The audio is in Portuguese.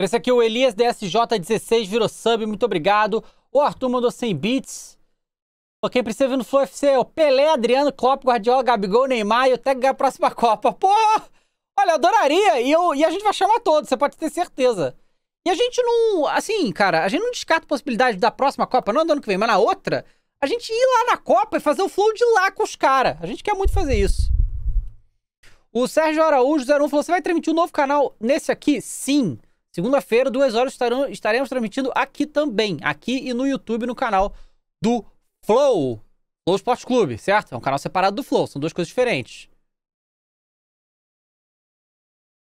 Esse aqui é o Elias DSJ16 virou sub, muito obrigado. O Arthur mandou 100 bits. Pô, quem precisa vir no Flow FC é o Pelé, Adriano, Klopp, Guardiola, Gabigol, Neymar e até ganhar a próxima Copa. Pô, olha, adoraria. E, eu, e a gente vai chamar todos, você pode ter certeza. E a gente não, assim, cara, a gente não descarta a possibilidade da próxima Copa, não do ano que vem, mas na outra, a gente ir lá na Copa e fazer o flow de lá com os caras. A gente quer muito fazer isso. O Sérgio Araújo 01 falou: você vai transmitir um novo canal nesse aqui? Sim. Segunda-feira, duas horas, estarão, estaremos transmitindo aqui também, aqui e no YouTube, no canal do Flow, Flow Esporte Clube, certo? É um canal separado do Flow, são duas coisas diferentes.